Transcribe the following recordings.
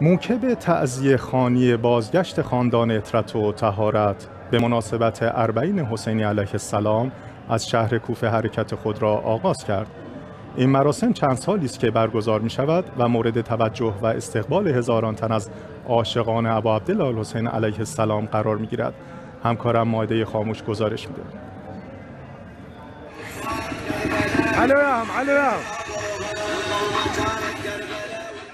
موکب تعذیه خانی بازگشت خاندان اطرت و تهارت به مناسبت اربعین حسینی علیه السلام از شهر کوفه حرکت خود را آغاز کرد این مراسم چند سالی است که برگزار می شود و مورد توجه و استقبال هزاران تن از عاشقان ابا عبدالله حسین علیه السلام قرار می گیرد همکارم مایده خاموش گزارش میده علوام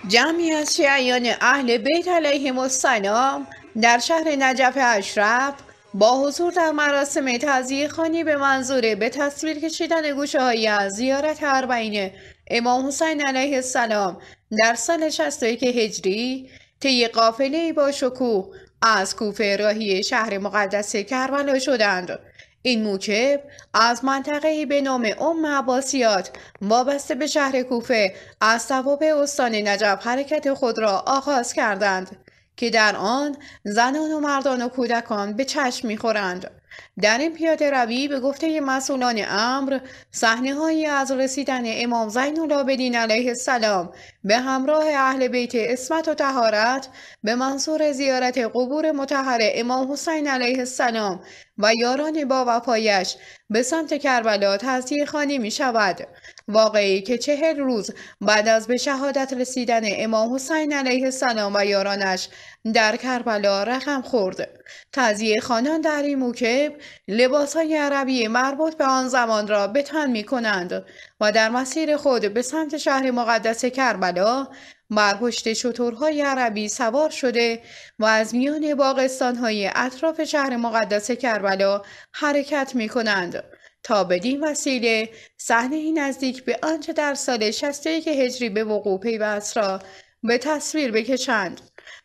جمعی از شیعیان اهل بیت علیهم السلام در شهر نجف اشرف با حضور در مراسم تعزیه خانی به منظور به تصویر کشیدن گوشه های از زیارت اربعین امام حسین علیه السلام در سال 61 هجری طی قافله با شکوه از کوفه راهی شهر مقدس کربلا شدند این موکب از منطقه‌ای به نام ام عباسیات وابسته به شهر کوفه از سواب استان نجف حرکت خود را آغاز کردند که در آن زنان و مردان و کودکان به چشم میخورند در این پیاده روی به گفته مسئولان امر صحنه هایی از رسیدن امام زین العابدین علیه السلام به همراه اهل بیت اسمت و تهارت به منصور زیارت قبور متحر امام حسین علیه السلام و یاران با وفایش به سمت کربلا تزدیه خانی می شود واقعی که چهل روز بعد از به شهادت رسیدن امام حسین علیه السلام و یارانش در کربلا رقم خورد تزیه خانان در این موکب لباس های عربی مربوط به آن زمان را به تن می کنند و در مسیر خود به سمت شهر مقدس کربلا بر پشت شترهای عربی سوار شده و از میان باغستانهای اطراف شهر مقدس کربلا حرکت می کنند. تا بدین وسیله صحنه نزدیک به آنچه در سال 61 هجری به وقوع پیوست را به تصویر بکشند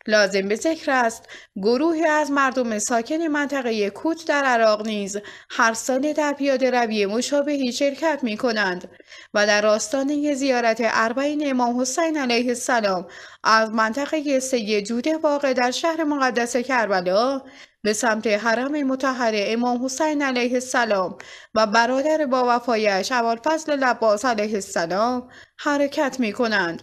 لازم به ذکر است گروهی از مردم ساکن منطقه کوت در عراق نیز هر سال در پیاده روی مشابهی شرکت می کنند و در آستانه زیارت اربعین امام حسین علیه السلام از منطقه سید جوده واقع در شهر مقدس کربلا به سمت حرم متحر امام حسین علیه السلام و برادر با وفایش فصل لباس علیه السلام حرکت می کنند.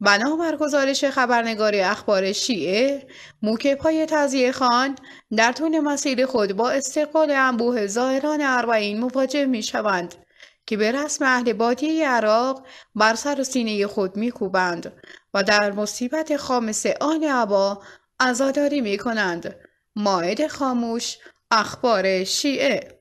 بنابر گزارش خبرنگار اخبار شیعه موکب های تزیه خان در طول مسیر خود با استقبال انبوه زائران اربعین مواجه می شوند که به رسم اهل بادی عراق بر سر و سینه خود می و در مصیبت خامس آن عبا عزاداری می کنند ماعد خاموش اخبار شیعه